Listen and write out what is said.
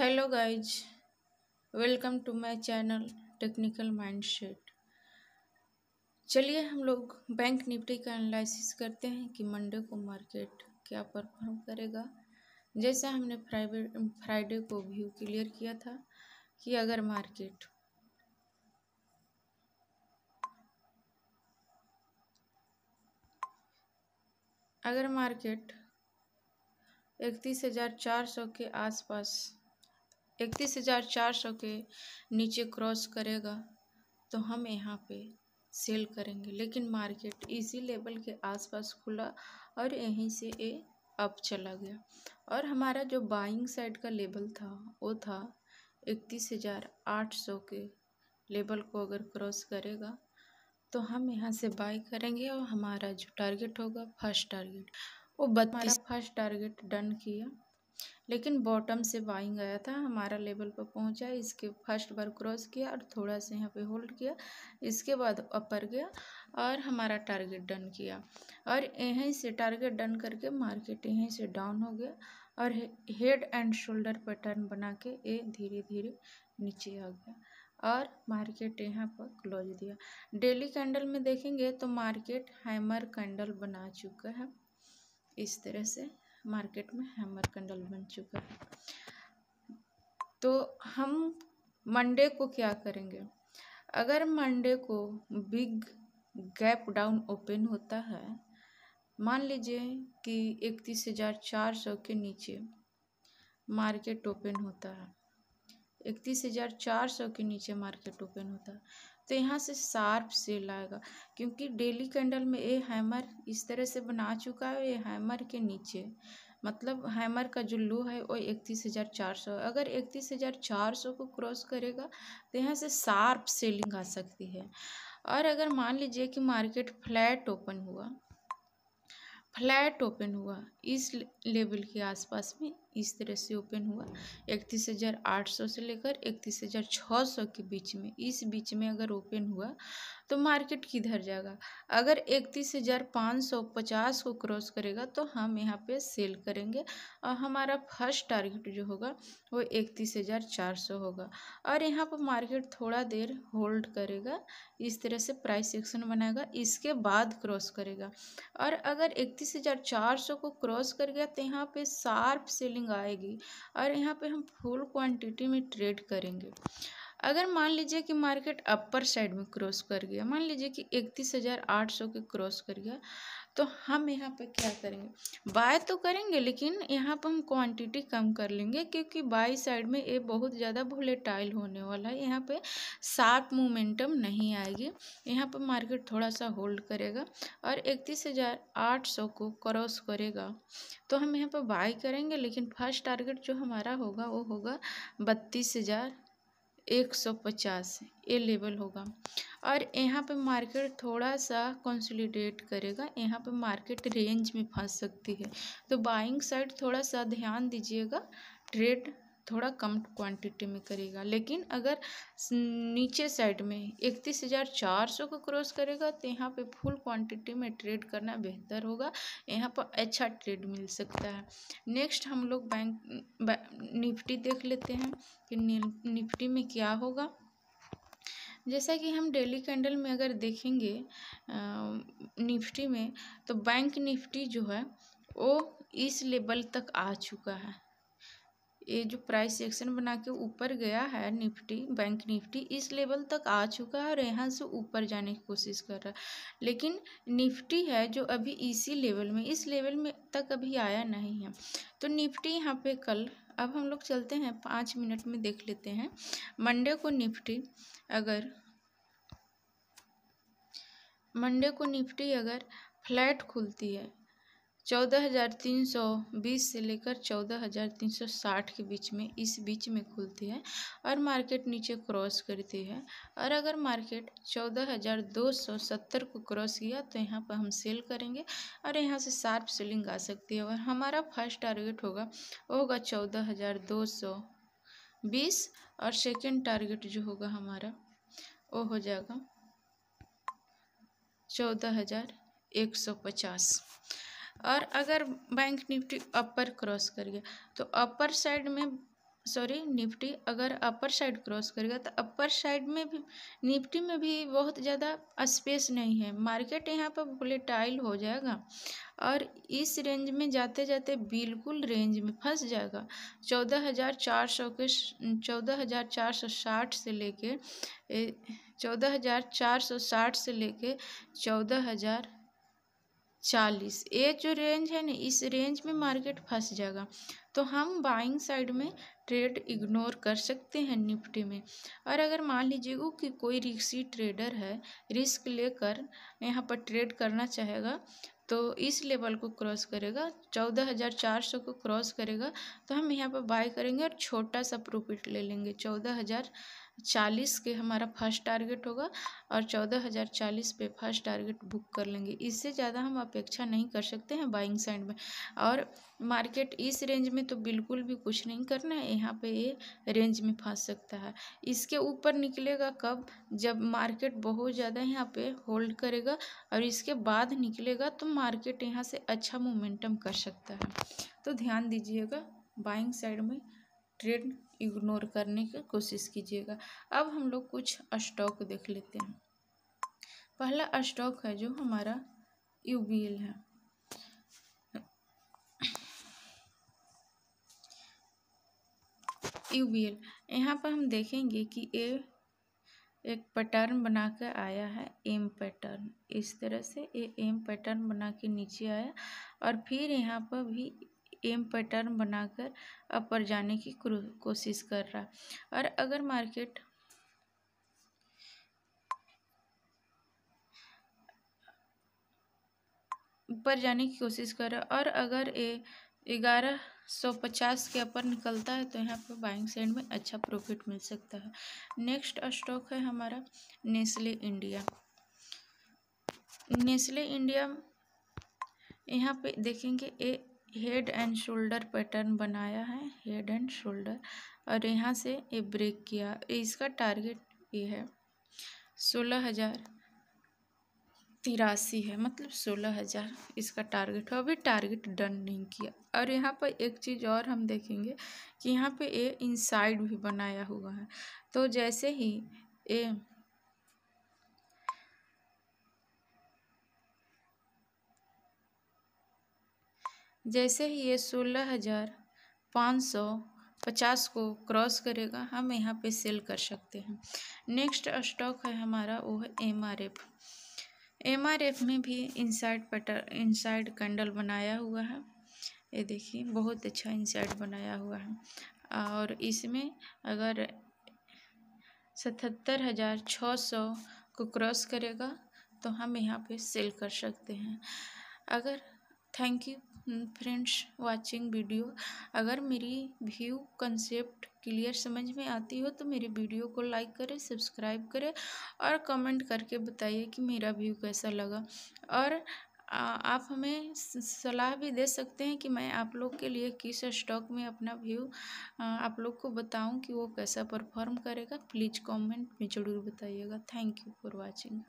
hello guys welcome to my channel technical mindset चलिए हम लोग बैंक निफ्टी का एनालिसिस करते हैं कि मंडे को मार्केट क्या परफॉर्म करेगा जैसा हमने फ्राइडे फ्राइडे को व्यू क्लियर किया था कि अगर मार्केट अगर मार्केट इकतीस हज़ार चार सौ के आसपास इकतीस हज़ार चार सौ के नीचे क्रॉस करेगा तो हम यहाँ पे सेल करेंगे लेकिन मार्केट इसी लेवल के आसपास खुला और यहीं से ये अप चला गया और हमारा जो बाइंग साइड का लेवल था वो था इकतीस हज़ार आठ सौ के लेवल को अगर क्रॉस करेगा तो हम यहाँ से बाई करेंगे और हमारा जो टारगेट होगा फर्स्ट टारगेट वो बत्तीस फर्स्ट टारगेट डन किया लेकिन बॉटम से बाइंग आया था हमारा लेवल पर पहुंचा इसके फर्स्ट बार क्रॉस किया और थोड़ा सा यहाँ पे होल्ड किया इसके बाद अपर गया और हमारा टारगेट डन किया और यहीं से टारगेट डन करके मार्केट यहीं से डाउन हो गया और हेड एंड शोल्डर पैटर्न बना के ये धीरे धीरे नीचे आ गया और मार्केट यहाँ पर क्लोज दिया डेली कैंडल में देखेंगे तो मार्केट हैमर कैंडल बना चुका है इस तरह से मार्केट में हैमर कंडल बन चुका है तो हम मंडे को क्या करेंगे अगर मंडे को बिग गैप डाउन ओपन होता है मान लीजिए कि इकतीस हज़ार चार सौ के नीचे मार्केट ओपन होता है इकतीस हज़ार चार सौ के नीचे मार्केट ओपन होता है तो यहाँ से शार्प सेल आएगा क्योंकि डेली कैंडल में ये हैमर इस तरह से बना चुका है ये हैमर के नीचे मतलब हैमर का जो लो है वो इकतीस हज़ार चार सौ अगर इकतीस हज़ार चार सौ को क्रॉस करेगा तो यहाँ से शार्प सेलिंग आ सकती है और अगर मान लीजिए कि मार्केट फ्लैट ओपन हुआ फ्लैट ओपन हुआ इस लेवल के आसपास में इस तरह से ओपन हुआ इकतीस हज़ार आठ सौ से लेकर इकतीस हज़ार छः सौ के बीच में इस बीच में अगर ओपन हुआ तो मार्केट किधर जाएगा अगर इकतीस हज़ार पाँच सौ पचास को क्रॉस करेगा तो हम यहाँ पे सेल करेंगे और हमारा फर्स्ट टारगेट जो होगा वो इकतीस हज़ार चार सौ होगा और यहाँ पर मार्केट थोड़ा देर होल्ड करेगा इस तरह से प्राइस सेक्शन बनाएगा इसके बाद क्रॉस करेगा और अगर इकतीस हज़ार चार सौ को क्रॉस कर गया तो यहाँ पर शार्प सेलिंग सेलिंग आएगी और यहाँ पे हम फुल क्वांटिटी में ट्रेड करेंगे अगर मान लीजिए कि मार्केट अपर साइड में क्रॉस कर गया मान लीजिए कि इकतीस हज़ार आठ सौ के क्रॉस कर गया तो हम यहाँ पर क्या करेंगे बाय तो करेंगे लेकिन यहाँ पर हम क्वांटिटी कम कर लेंगे क्योंकि बाई साइड में ये बहुत ज़्यादा वोलेटाइल होने वाला है यहाँ पे शार्प मोमेंटम नहीं आएगी यहाँ पर मार्केट थोड़ा सा होल्ड करेगा और इकतीस हज़ार आठ सौ को क्रॉस करेगा तो हम यहाँ पर बाई करेंगे लेकिन फर्स्ट टारगेट जो हमारा होगा वो होगा बत्तीस हज़ार एक सौ पचास ये लेवल होगा और यहाँ पे मार्केट थोड़ा सा कंसोलिडेट करेगा यहाँ पे मार्केट रेंज में फंस सकती है तो बाइंग साइड थोड़ा सा ध्यान दीजिएगा ट्रेड थोड़ा कम क्वांटिटी में करेगा लेकिन अगर नीचे साइड में इकतीस हज़ार चार सौ को क्रॉस करेगा तो यहाँ पे फुल क्वांटिटी में ट्रेड करना बेहतर होगा यहाँ पर अच्छा ट्रेड मिल सकता है नेक्स्ट हम लोग बैंक निफ्टी देख लेते हैं कि निफ्टी में क्या होगा जैसा कि हम डेली कैंडल में अगर देखेंगे निफ्टी में तो बैंक निफ्टी जो है वो इस लेवल तक आ चुका है ये जो प्राइस सेक्शन बना के ऊपर गया है निफ्टी बैंक निफ्टी इस लेवल तक आ चुका है और यहाँ से ऊपर जाने की कोशिश कर रहा है लेकिन निफ्टी है जो अभी इसी लेवल में इस लेवल में तक अभी आया नहीं है तो निफ्टी यहाँ पे कल अब हम लोग चलते हैं पाँच मिनट में देख लेते हैं मंडे को निफ्टी अगर मंडे को निफ्टी अगर फ्लैट खुलती है चौदह हज़ार तीन सौ बीस से लेकर चौदह हज़ार तीन सौ साठ के बीच में इस बीच में खुलती है और मार्केट नीचे क्रॉस करती है और अगर मार्केट चौदह हज़ार दो सौ सत्तर को क्रॉस किया तो यहाँ पर हम सेल करेंगे और यहाँ से शार्प सेलिंग आ सकती है और हमारा फर्स्ट टारगेट होगा वो होगा चौदह हज़ार दो सौ बीस और सेकेंड टारगेट जो होगा हमारा वो हो जाएगा चौदह हज़ार एक सौ पचास और अगर बैंक निफ्टी अपर क्रॉस कर गया तो अपर साइड में सॉरी निफ्टी अगर अपर साइड क्रॉस कर गया तो अपर साइड में भी निफ्टी में भी बहुत ज़्यादा स्पेस नहीं है मार्केट यहाँ पर वोलेटाइल हो जाएगा और इस रेंज में जाते जाते बिल्कुल रेंज में फंस जाएगा चौदह हज़ार चार सौ के चौदह हज़ार चार सौ साठ से लेके चौदह हज़ार चार सौ साठ से लेके चौदह हज़ार चालीस ये जो रेंज है ना इस रेंज में मार्केट फंस जाएगा तो हम बाइंग साइड में ट्रेड इग्नोर कर सकते हैं निफ्टी में और अगर मान लीजिएगा कि कोई रिक्सी ट्रेडर है रिस्क लेकर यहाँ पर ट्रेड करना चाहेगा तो इस लेवल को क्रॉस करेगा चौदह हज़ार चार सौ को क्रॉस करेगा तो हम यहाँ पर बाय करेंगे और छोटा सा प्रॉफिट ले लेंगे चौदह हज़ार चालीस के हमारा फर्स्ट टारगेट होगा और चौदह हज़ार चालीस पे फर्स्ट टारगेट बुक कर लेंगे इससे ज़्यादा हम अपेक्षा नहीं कर सकते हैं बाइंग साइड में और मार्केट इस रेंज में तो बिल्कुल भी कुछ नहीं करना है यहाँ पे ये रेंज में फंस सकता है इसके ऊपर निकलेगा कब जब मार्केट बहुत ज़्यादा यहाँ पे होल्ड करेगा और इसके बाद निकलेगा तो मार्केट यहाँ से अच्छा मोमेंटम कर सकता है तो ध्यान दीजिएगा बाइंग साइड में ट्रेंड इग्नोर करने की कोशिश कीजिएगा अब हम लोग कुछ स्टॉक देख लेते हैं पहला स्टॉक है जो हमारा यू है यू बी एल यहाँ पर हम देखेंगे कि ए एक पैटर्न बना के आया है एम पैटर्न इस तरह से ये एम पैटर्न बना के नीचे आया और फिर यहाँ पर भी एम पैटर्न बनाकर अपर जाने की कोशिश कर रहा और अगर मार्केट ऊपर जाने की कोशिश कर रहा और अगर ग्यारह सौ पचास के ऊपर निकलता है तो यहाँ पर बाइंग साइड में अच्छा प्रॉफिट मिल सकता है नेक्स्ट स्टॉक है हमारा नेस्ले इंडिया नेस्ले इंडिया यहाँ पे देखेंगे a head and shoulder pattern बनाया है हेड एंड शोल्डर और यहाँ से ये ब्रेक किया इसका टारगेट ये है सोलह हज़ार तिरासी है मतलब सोलह हज़ार इसका टारगेट है अभी टारगेट डन नहीं किया और यहाँ पर एक चीज़ और हम देखेंगे कि यहाँ पे ये इनसाइड भी बनाया हुआ है तो जैसे ही ये जैसे ही ये सोलह हज़ार पाँच सौ पचास को क्रॉस करेगा हम यहाँ पे सेल कर सकते हैं नेक्स्ट स्टॉक है हमारा वो है M R F M R F में भी इनसाइड पटर इनसाइड कैंडल बनाया हुआ है ये देखिए बहुत अच्छा इनसाइड बनाया हुआ है और इसमें अगर सतहत्तर हज़ार छः सौ को क्रॉस करेगा तो हम यहाँ पे सेल कर सकते हैं अगर thank you friends watching video अगर मेरी व्यू कंसेप्ट क्लियर समझ में आती हो तो मेरे वीडियो को लाइक करें सब्सक्राइब करें और कमेंट करके बताइए कि मेरा व्यू कैसा लगा और आप हमें सलाह भी दे सकते हैं कि मैं आप लोग के लिए किस स्टॉक में अपना व्यू आप लोग को बताऊं कि वो कैसा परफॉर्म करेगा प्लीज़ कमेंट में ज़रूर बताइएगा थैंक यू फॉर वाचिंग